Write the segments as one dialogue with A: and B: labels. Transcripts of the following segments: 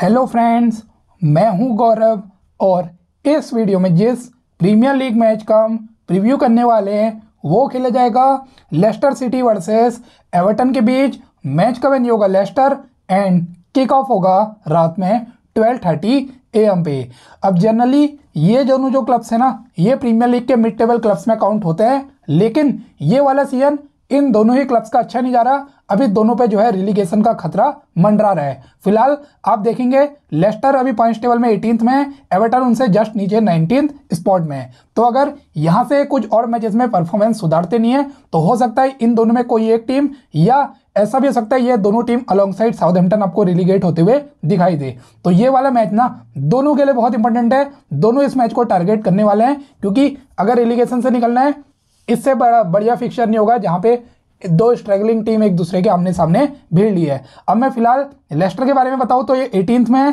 A: hello friends मैं हूं गौरव और इस वीडियो में जिस प्रीमियर लीग मैच का हम प्रीव्यू करने वाले हैं वो खेला जाएगा लेस्टर सिटी वर्सेस एवर्टन के बीच मैच का वेन्यू होगा लेस्टर एंड किक ऑफ होगा रात में 12:30 एम पे अब जनरली ये दोनों जो क्लब्स हैं ना ये प्रीमियर लीग के मिड टेबल क्लब्स में काउंट होते हैं लेकिन ये वाला सीजन इन दोनों ही क्लब्स का अच्छा नहीं जा रहा अभी दोनों पे जो है रिलीगेशन का खतरा मंडरा रहा है फिलहाल आप देखेंगे लेस्टर अभी पॉइंट टेबल में एटीन में है एवर्टन उनसे जस्ट नीचे नाइनटीन स्पॉट में है तो अगर यहाँ से कुछ और मैचेस में परफॉर्मेंस सुधारते नहीं है तो हो सकता है इन दोनों में कोई एक टीम या ऐसा भी हो सकता है ये दोनों टीम अलॉन्ग साइड साउथहैम्पटन आपको रिलीगेट होते हुए दिखाई दे तो ये वाला मैच ना दोनों के लिए बहुत इंपॉर्टेंट है दोनों इस मैच को टारगेट करने वाले हैं क्योंकि अगर रिलीगेशन से निकलना है इससे बड़ा बढ़िया फिक्सर नहीं होगा जहाँ पे दो स्ट्रगलिंग टीम एक दूसरे के आमने सामने भीड़ ली है अब मैं फिलहाल लेस्टर के बारे में बताऊँ तो ये एटीनथ में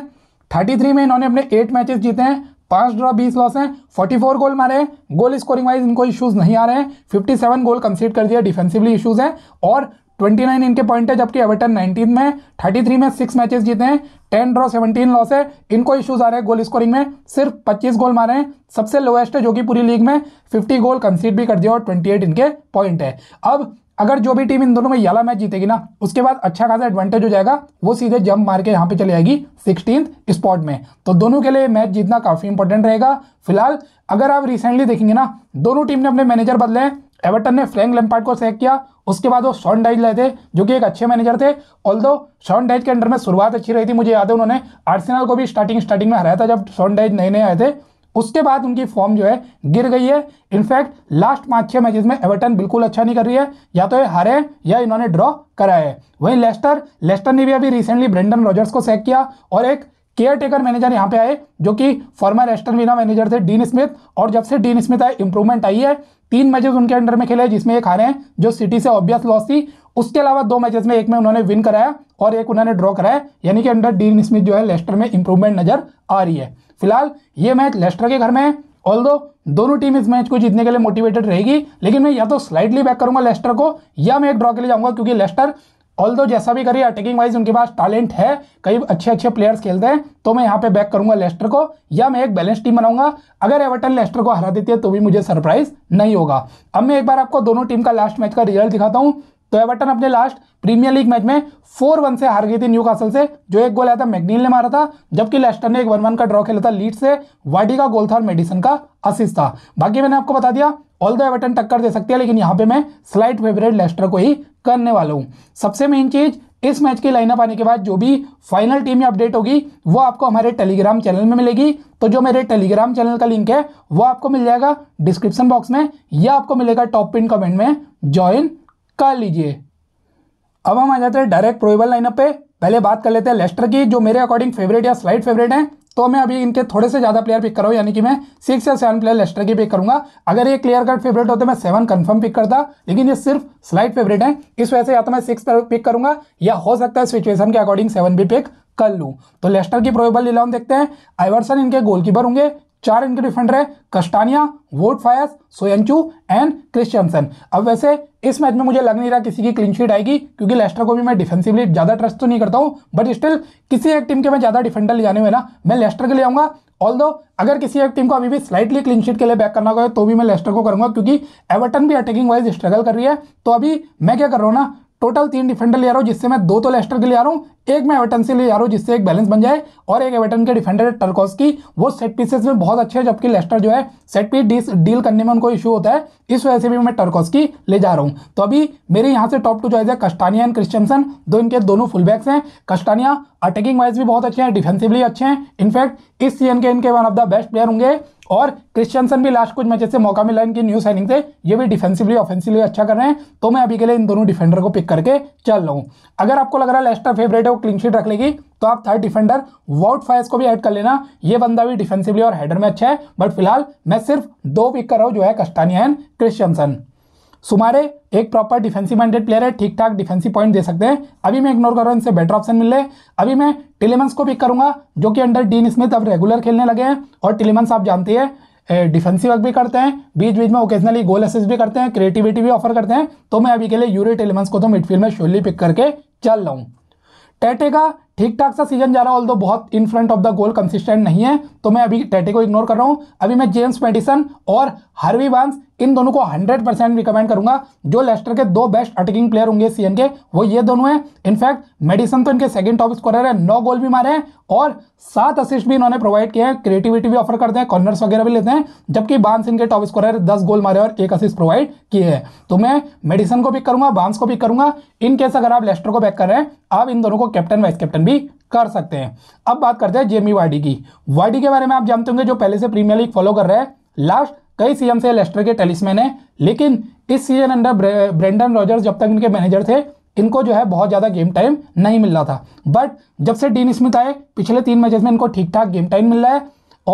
A: थर्टी थ्री में इन्होंने अपने एट मैचेस जीते हैं पांच ड्रॉ बीस लॉस हैं फोर्टी फोर गोल मारे हैं गोल स्कोरिंग वाइज इनको इश्यूज नहीं आ रहे हैं फिफ्टी सेवन गोल कंसीड कर दिया डिफेंसिवली इश्यूज हैं और ट्वेंटी नाइन इनके पॉइंट है जबकि एवर्टन नाइनटीन में थर्टी थ्री में सिक्स मैचेस जीते हैं टेन ड्रॉ सेवनटीन लॉस है इनको इश्यूज आ रहे हैं गोल स्कोरिंग में सिर्फ पच्चीस गोल मारे हैं सबसे लोएस्ट है जो कि पूरी लीग में फिफ्टी गोल कंसीड भी कर दिया और ट्वेंटी एट इनके पॉइंट है अब अगर जो भी टीम इन दोनों में याला मैच जीतेगी ना उसके बाद अच्छा खासा एडवांटेज हो जाएगा वो सीधे जंप मार के यहाँ पे चले जाएगी सिक्सटीन स्पॉट में तो दोनों के लिए मैच जीतना काफ़ी इंपॉर्टेंट रहेगा फिलहाल अगर आप रिसेंटली देखेंगे ना दोनों टीम ने अपने मैनेजर बदले हैं एवर्टन ने फ्रैंक लेम्पार्ड को सेक किया उसके बाद वो शॉन डाइज लाए थे जो कि एक अच्छे मैनेजर थे ऑल दो शॉन डाइज के अंडर में शुरुआत अच्छी रही थी मुझे याद है उन्होंने आर्सेनल को भी स्टार्टिंग स्टार्टिंग में हराया था जब शॉन डाइज नए नए आए थे उसके बाद उनकी फॉर्म जो है गिर गई है इनफैक्ट लास्ट पाँच छः मैचेस में एवर्टन बिल्कुल अच्छा नहीं कर रही है या तो ये हारे या इन्होंने ड्रॉ कराए है वहीं लेस्टर लेस्टर ने भी अभी रिसेंटली ब्रेंडन रॉजर्स को सेक किया और एक केयर टेकर मैनेजर यहां पे आए जो कि फॉर्मर एस्टन विना मैनेजर थे डीन स्मिथ और जब से डीन स्मिथ आए इंप्रूवमेंट आई है तीन मैचेस उनके अंडर में खेले जिसमें एक हारे हैं जो सिटी से ऑब्वियस लॉस थी उसके अलावा दो मैचेस में एक में उन्होंने विन कराया और एक उन्होंने ड्रॉ कराया यानी कि अंडर डीन स्मिथ जो है लेस्टर में इंप्रूवमेंट नजर आ रही है फिलहाल ये मैच लेस्टर के घर में है ऑल दो दोनों टीम इस मैच को जीतने के लिए मोटिवेटेड रहेगी लेकिन मैं या तो स्लाइडली बैक करूंगा लेस्टर को या मैं एक ड्रॉ के लिए जाऊंगा क्योंकि लेस्टर ऑल दो जैसा भी करिए अटैकिंग वाइज उनके पास टैलेंट है कई अच्छे अच्छे प्लेयर्स खेलते हैं तो मैं यहाँ पे बैक करूंगा लेस्टर को या मैं एक बैलेंस टीम बनाऊंगा अगर एवर्टन लेस्टर को हरा देती है तो भी मुझे सरप्राइज नहीं होगा अब मैं एक बार आपको दोनों टीम का लास्ट मैच का रिजल्ट दिखाता हूँ तो एवर्टन अपने लास्ट प्रीमियर लीग मैच में फोर वन से हार गई थी न्यू कासल से जो एक गोल आया था मैगनील ने मारा था जबकि लेस्टर ने एक वन वन का ड्रॉ खेला था लीड से वाडी का गोल था और मेडिसन का असिस्ट था बाकी मैंने आपको बता दिया ऑल द एवर्टन टक्कर दे सकती है लेकिन यहाँ पे मैं स्लाइट फेवरेट लेस्टर को ही करने वाला हूँ सबसे मेन चीज़ इस मैच की लाइनअप आने के बाद जो भी फाइनल टीम में अपडेट होगी वो आपको हमारे टेलीग्राम चैनल में मिलेगी तो जो मेरे टेलीग्राम चैनल का लिंक है वो आपको मिल जाएगा डिस्क्रिप्शन बॉक्स में या आपको मिलेगा टॉप पिन कमेंट में ज्वाइन कर लीजिए अब हम आ जाते हैं डायरेक्ट प्रोएबल लाइनअप पे पहले बात कर लेते हैं लेस्टर की जो मेरे अकॉर्डिंग फेवरेट या स्लाइड फेवरेट हैं तो मैं अभी इनके थोड़े से ज़्यादा प्लेयर पिक कर रहा हूँ यानी कि मैं सिक्स या सेवन प्लेयर लेस्टर की पिक करूँगा अगर ये क्लियर कट फेवरेट होते मैं सेवन कंफर्म पिक करता लेकिन ये सिर्फ स्लाइड फेवरेट है इस वजह से या तो मैं सिक्स पिक करूँगा या हो सकता है सिचुएशन के अकॉर्डिंग सेवन भी पिक कर लूँ तो लेस्टर की प्रोबेबल इलेवन देखते हैं आइवर्सन इनके गोलकीपर होंगे चार इनके डिफेंडर है Castagne Wout Faes Soyuncu and Kristiansen अब वैसे इस मैच में मुझे लग नहीं रहा किसी की क्लीनशीट आएगी क्योंकि लेस्टर को भी मैं डिफेंसिवली ज़्यादा ट्रस्ट तो नहीं करता हूं बट स्टिल किसी एक टीम के मैं ज़्यादा डिफेंडर ले जाने में ना मैं लेस्टर के लिए आऊंगा ऑल अगर किसी एक टीम को अभी भी स्लाइटली क्लीनशीट के लिए बैक करना होगा तो भी मैं लेस्टर को करूंगा क्योंकि एवर्टन भी अटैकिंग वाइज स्ट्रगल कर रही है तो अभी मैं क्या कर रहा हूँ ना टोटल तीन डिफेंडर ले आ रहा हूँ जिससे मैं दो तो लेस्टर के लिए आ रहा हूँ एक मैं एवर्टन से ले आ रहा हूँ जिससे एक बैलेंस बन जाए और एक एवर्टन के डिफेंडर टर्कॉस की वो सेट पीसेस में बहुत अच्छे हैं जबकि लेस्टर जो है सेट पीस डील करने में उनको इशू होता है इस वजह से भी मैं टर्कॉस की ले जा रहा हूँ तो अभी मेरे यहाँ से टॉप टू चॉइस है कस्टानिया एंड क्रिश्चियमसन दो इनके दोनों फुलबैक्स हैं कस्टानिया अटैकिंग वाइज भी बहुत अच्छे हैं डिफेंसिवली अच्छे हैं इनफैक्ट इस सीजन के इनके one of the best player होंगे और क्रिश्चियनसन भी लास्ट कुछ मैचेस से मौका मिला इनकी न्यू साइनिंग से ये भी डिफेंसिवली ऑफेंसिवली अच्छा कर रहे हैं तो मैं अभी के लिए इन दोनों डिफेंडर को पिक करके चल रहा हूँ अगर आपको लग रहा है लेस्टर फेवरेट है वो क्लीन शीट रख लेगी तो आप थर्ड डिफेंडर वाउट फायस को भी ऐड कर लेना ये बंदा भी डिफेंसिवली और हेडर में अच्छा है बट फिलहाल मैं सिर्फ दो पिक कर रहा हूँ जो है कस्टानिया एंड क्रिश्चियनसन सुमारे एक प्रॉपर डिफेंसिव माइंडेड प्लेयर है ठीक ठाक डिफेंसिव पॉइंट दे सकते हैं अभी मैं इग्नोर कर रहा हूँ इनसे बेटर ऑप्शन मिल रहे अभी मैं टिलेमंस को पिक करूंगा जो कि अंडर डीन स्मिथ अब रेगुलर खेलने लगे हैं और टिलेमंस आप जानते हैं डिफेंसिव वर्क भी करते हैं बीच बीच में ओकेजनली गोल असिस्ट भी करते हैं क्रिएटिविटी भी ऑफर करते हैं तो मैं अभी के लिए यूरी टिलेमंस को तो मिडफील्ड में श्योरली पिक करके चल रहा हूँ टेटे का ठीक ठाक सा सीजन जा रहा है ऑल दो बहुत in front of the goal consistent नहीं है तो मैं अभी टेटे को इग्नोर कर रहा हूँ अभी मैं जेम्स मेडिसन और हार्वी वांस इन दोनों को 100 परसेंट रिकमेंड करूंगा जो लेस्टर के दो बेस्ट अटैकिंग प्लेयर होंगे सीएन के वो ये दोनों हैं इनफैक्ट मेडिसन तो इनके सेकंड टॉप स्कोरर है नौ गोल भी मारे हैं और सात असिस्ट भी इन्होंने प्रोवाइड किए हैं क्रिएटिविटी भी ऑफर करते हैं कॉर्नर्स वगैरह भी लेते हैं जबकि बांस इनके टॉप स्कोरर दस गोल मारे और एक असिस्ट प्रोवाइड किए हैं तो मैं मेडिसन को पिक करूंगा बांस को पिक करूंगा इनकेस अगर आप लेस्टर को बैक कर रहे हैं आप इन दोनों को कैप्टन वाइस कैप्टन भी कर सकते हैं अब बात करते हैं जेमी वाडी की वाडी के बारे में आप जानते होंगे जो पहले से प्रीमियर लीग फॉलो कर रहे हैं लास्ट कई सीएम से लेस्टर के टेलिसमैन है लेकिन इस सीजन अंडर ब्रेंडन रॉजर्स जब तक इनके मैनेजर थे इनको जो है बहुत ज़्यादा गेम टाइम नहीं मिल रहा था बट जब से डीन स्मिथ आए पिछले तीन मैचेस में इनको ठीक ठाक गेम टाइम मिल रहा है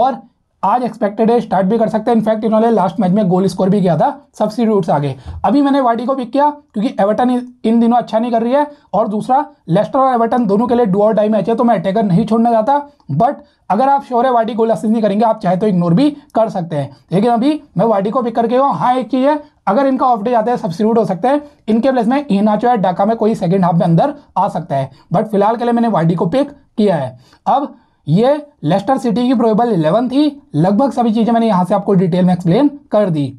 A: और आज एक्सपेक्टेड है स्टार्ट भी कर सकते हैं इनफैक्ट इन्होंने लास्ट मैच में गोल स्कोर भी किया था सब्सिट्यूट्स आगे अभी मैंने वाडी को पिक किया क्योंकि एवर्टन इन दिनों अच्छा नहीं कर रही है और दूसरा लेस्टर और एवर्टन दोनों के लिए डू और डाई मैच है तो मैं अटैकर नहीं छोड़ना चाहता बट अगर आप श्योर है वाडी गोल असिस्ट नहीं करेंगे आप चाहे तो इग्नोर भी कर सकते हैं लेकिन अभी मैं वाडी को पिक करके हूँ हाँ एक चीज़ है अगर इनका ऑफ डे जाता है सब्सिट्यूट हो सकते हैं इनके प्लेस में इनाचो या डाका में कोई सेकेंड हाफ में अंदर आ सकता है बट फिलहाल के लिए मैंने वाडी को पिक किया है अब ये लेस्टर सिटी की प्रोबेबल इलेवन थी लगभग सभी चीज़ें मैंने यहां से आपको डिटेल में एक्सप्लेन कर दी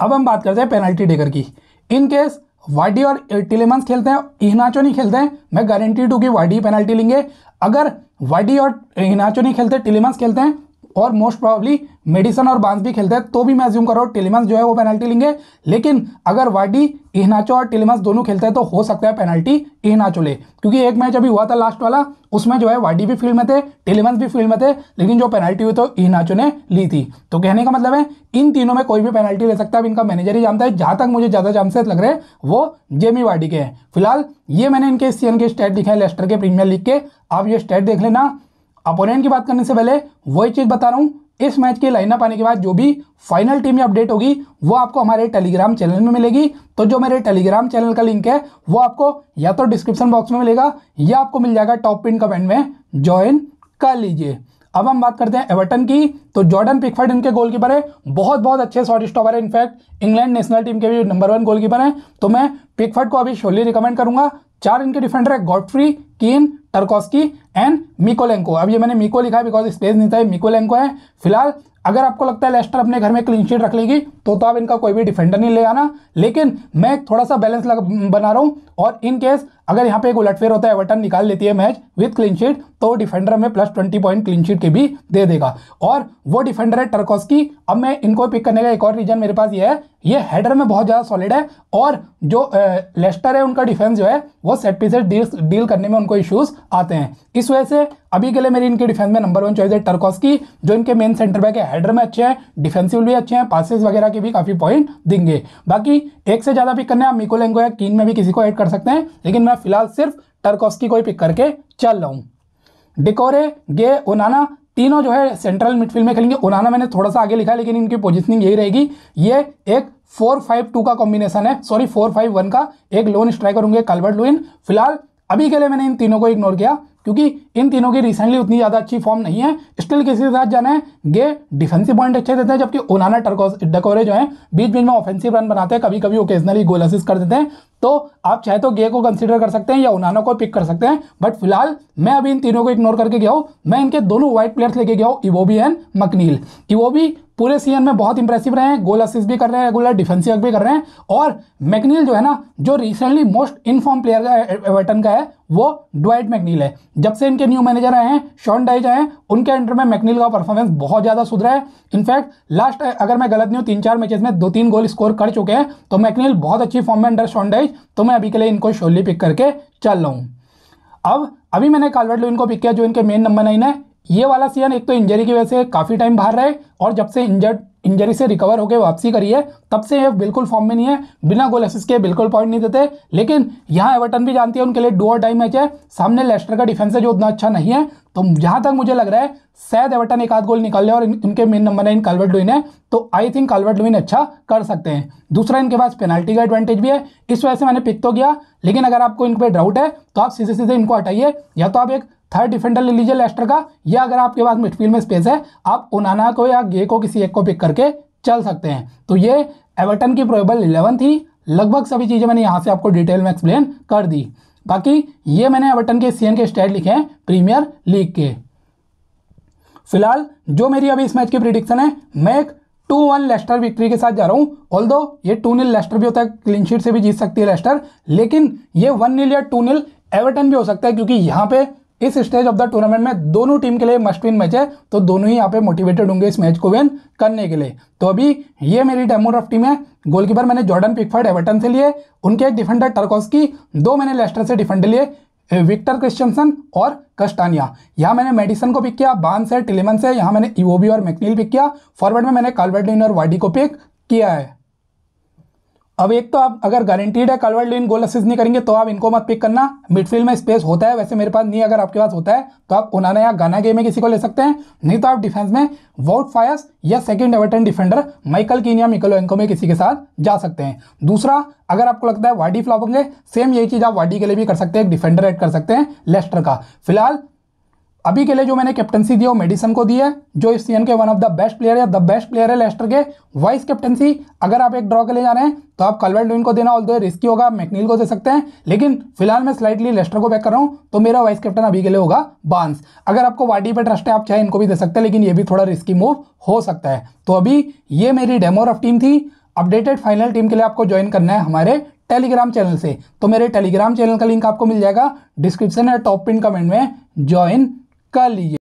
A: अब हम बात करते हैं पेनल्टी टेकर की इन केस वाडी और टिलेमंस खेलते हैं इनाचो नहीं खेलते हैं मैं गारंटी टू की वाडी पेनल्टी लेंगे अगर वाडी और इनाचो नहीं खेलते टिलेमंस खेलते हैं और मोस्ट प्रॉब्ली मेडिसन और बांस भी खेलते हैं तो भी मैं ज्यूम कर रहा हूँ टिलीमंस जो है वो पेनल्टी लेंगे लेकिन अगर वाडी इहनाचो और टेलीमस दोनों खेलते हैं तो हो सकता है पेनल्टी इहनाचो ले क्योंकि एक मैच अभी हुआ था लास्ट वाला उसमें जो है वाडी भी फील्ड में थे टेलीमंस भी फील्ड में थे लेकिन जो पेनल्टी हुई तो इहनाचो ने ली थी तो कहने का मतलब है इन तीनों में कोई भी पेनल्टी ले सकता है इनका मैनेजर ही जानता है जहाँ तक मुझे ज़्यादा चांसेस लग रहे हैं वो जेमी वाडी के हैं फिलहाल ये मैंने इनके सी के स्टेट लिखे हैं लेस्टर के प्रीमियर लीग के आप ये स्टेट देख लेना अपोनेंट की बात करने से पहले वही चीज़ बता रहा हूं इस मैच की लाइनअप आने के बाद जो भी फाइनल टीम अपडेट होगी वो आपको हमारे टेलीग्राम चैनल में मिलेगी तो जो मेरे टेलीग्राम चैनल का लिंक है वो आपको या तो डिस्क्रिप्शन बॉक्स में मिलेगा या आपको मिल जाएगा टॉप पिन कमेंट में ज्वाइन कर लीजिए अब हम बात करते हैं एवर्टन की तो जॉर्डन पिकफर्ड इनके गोलकीपर है बहुत बहुत अच्छे शॉर्ट स्टॉपर है इनफैक्ट इंग्लैंड नेशनल टीम के भी नंबर वन गोलकीपर हैं तो मैं पिकफर्ड को अभी शोली रिकमेंड करूंगा चार इनके डिफेंडर है गॉडफ्री कीन टर्कोस्की एंड मिकोलेंको अब ये मैंने मिको लिखा है बिकॉज स्पेस नहीं था मिकोलेंको है फिलहाल अगर आपको लगता है लेस्टर अपने घर में क्लीन शीट रख लेगी तो तो आप इनका कोई भी डिफेंडर नहीं ले आना लेकिन मैं थोड़ा सा बैलेंस लग, बना रहा हूँ और इन केस अगर यहाँ पे एक उलटफेर होता है एवर्टन निकाल लेती है मैच विद क्लीनशीट तो डिफेंडर में प्लस ट्वेंटी पॉइंट क्लीनशीट के भी दे देगा और वो डिफेंडर है टर्कोस की अब मैं इनको पिक करने का एक और रीजन मेरे पास ये है ये हेडर में बहुत ज़्यादा सॉलिड है और जो लेस्टर है उनका डिफेंस जो है वो सेट पीसेस डील डील करने में उनको इश्यूज आते हैं इस वजह से अभी के लिए मेरी इनके डिफेंस में नंबर वन चॉइस है टर्कोस की जो इनके मेन सेंटर बैक है हेडर में अच्छे हैं डिफेंसिव भी अच्छे हैं पासिस वगैरह के भी काफ़ी पॉइंट देंगे बाकी एक से ज़्यादा पिक करने आप मिकोलेंगो या कीन में भी किसी को ऐड कर सकते हैं लेकिन मैं मैं फिलहाल सिर्फ टर्कोस्की को ही पिक करके चल रहा हूँ डिकोरे गे ओनाना तीनों जो है सेंट्रल मिडफील्ड में खेलेंगे ओनाना मैंने थोड़ा सा आगे लिखा है लेकिन इनकी पोजिशनिंग यही रहेगी ये एक फोर फाइव टू का कॉम्बिनेशन है सॉरी फोर फाइव वन का एक लोन स्ट्राइकर होंगे कलबर्ट लुइन फिलहाल अभी के लिए मैंने इन तीनों को इग्नोर किया क्योंकि इन तीनों की रिसेंटली उतनी ज़्यादा अच्छी फॉर्म नहीं है स्टिल किसी के साथ जाना है गे डिफेंसिव पॉइंट अच्छे देते हैं जबकि ओनाना डकोरे जो है बीच बीच में ऑफेंसिव रन बनाते हैं कभी कभी ओकेजनली गोल असिस्ट कर देते हैं तो आप चाहे तो गे को कंसिडर कर सकते हैं या ओनाना को पिक कर सकते हैं बट फिलहाल मैं अभी इन तीनों को इग्नोर करके गया हूँ मैं इनके दोनों व्हाइट प्लेयर्स लेके गया हूँ इवोबी एंड मकनील इवोबी पूरे सीजन में बहुत इंप्रेसिव रहे हैं गोल असिस्ट भी कर रहे हैं रेगुलर डिफेंसिव भी कर रहे हैं और मैकनील जो है ना जो रिसेंटली मोस्ट इनफॉर्म प्लेयर का एवर्टन का है वो डोइट मैकनील है जब से इनके न्यू मैनेजर आए हैं शॉन डाइज आए हैं उनके अंडर में मैकनील का परफॉर्मेंस बहुत ज़्यादा सुधरा है इनफैक्ट लास्ट अगर मैं गलत नहीं हूँ तीन चार मैचेज में दो तीन गोल स्कोर कर चुके हैं तो मैकनील बहुत अच्छी फॉर्म में अंडर शॉन डाइज तो मैं अभी के लिए इनको शोली पिक करके चल रहा हूँ अब अभी मैंने कालवर्ट लुइन को पिक किया जो इनके मेन नंबर नाइन है ये वाला सीजन एक तो इंजरी की वजह से काफ़ी टाइम बाहर रहे और जब से इंजर्ड इंजरी से रिकवर होकर वापसी करी है तब से ये बिल्कुल फॉर्म में नहीं है बिना गोल असिस्ट के बिल्कुल पॉइंट नहीं देते लेकिन यहाँ एवर्टन भी जानती है उनके लिए डू और टाइम मैच है सामने लेस्टर का डिफेंस है जो उतना अच्छा नहीं है तो जहां तक मुझे लग रहा है शायद एवर्टन एक आध गोल निकाल ले और इन, इनके main number nine Calvert Lewin है तो आई थिंक कालवर्ट लुइन अच्छा कर सकते हैं दूसरा इनके पास पेनल्टी का एडवांटेज भी है इस वजह से मैंने पिक तो किया लेकिन अगर आपको इन पर डाउट है तो आप सीधे सीधे इनको हटाइए या तो आप एक थर्ड डिफेंडर ले लीजिए लेस्टर का या अगर आपके पास मिडफील्ड में स्पेस है आप ओनाना को या गे को किसी एक को पिक करके चल सकते हैं तो ये एवर्टन की प्रोबेबल इलेवन थी लगभग सभी चीज़ें मैंने यहाँ से आपको डिटेल में एक्सप्लेन कर दी बाकी ये मैंने एवर्टन के सी के स्टेट लिखे हैं प्रीमियर लीग के फिलहाल जो मेरी अभी इस मैच की प्रिडिक्शन है मैं एक टू वन लेस्टर विक्ट्री के साथ जा रहा हूँ ऑल दो ये टू नील लेस्टर भी होता है क्लीन शीट से भी जीत सकती है लेस्टर लेकिन ये वन नील या टू नील एवर्टन भी हो सकता है क्योंकि यहाँ पे इस स्टेज ऑफ द टूर्नामेंट में दोनों टीम के लिए मस्ट विन मैच है तो दोनों ही यहाँ पे मोटिवेटेड होंगे इस मैच को विन करने के लिए तो अभी ये मेरी डेमो ऑफ टीम है गोलकीपर मैंने जॉर्डन पिकफर्ड एवर्टन से लिए उनके एक डिफेंडर टर्कॉस की दो मैंने लेस्टर से डिफेंडर लिए विक्टर क्रिश्चियनसन और कस्टानिया यहाँ मैंने मेडिसन को पिक किया बांस है टिलेमन से यहाँ मैंने इवोबी और मैकनील पिक किया फॉरवर्ड में मैंने कालवर्डिन और वाडी को पिक किया है अब एक तो आप अगर गारंटीड है कलवर्ड लिन गोल असिस्ट नहीं करेंगे तो आप इनको मत पिक करना मिडफील्ड में स्पेस होता है वैसे मेरे पास नहीं अगर आपके पास होता है तो आप उनाना या गाना गेम में किसी को ले सकते हैं नहीं तो आप डिफेंस में वोट फायर्स या second Everton defender Michael Keane या मिकलो एंको में किसी के साथ जा सकते हैं दूसरा अगर आपको लगता है वाडी फ्लॉप होंगे सेम यही चीज़ आप वाडी के लिए भी कर सकते हैं डिफेंडर एड कर सकते हैं लेस्टर का फिलहाल अभी के लिए जो मैंने कैप्टनसी दी है वो मेडिसन को दी है जो इस सीजन के one of the best player है द बेस्ट प्लेयर है लेस्टर के वाइस कैप्टनसी अगर आप एक ड्रॉ के लिए जा रहे हैं तो आप कलवर डोइन को देना ऑल दो रिस्की होगा मैकनील को दे सकते हैं लेकिन फिलहाल मैं स्लाइटली लेस्टर को बैक कर रहा हूँ तो मेरा वाइस कैप्टन अभी के लिए होगा बांस अगर आपको वाडी पे ट्रस्ट है आप चाहे इनको भी दे सकते हैं लेकिन ये भी थोड़ा रिस्की मूव हो सकता है तो अभी ये मेरी डेमोर ऑफ टीम थी अपडेटेड फाइनल टीम के लिए आपको ज्वाइन करना है हमारे टेलीग्राम चैनल से तो मेरे टेलीग्राम चैनल का लिंक आपको मिल जाएगा डिस्क्रिप्शन है टॉप पिन कमेंट में ज्वाइन कर लिए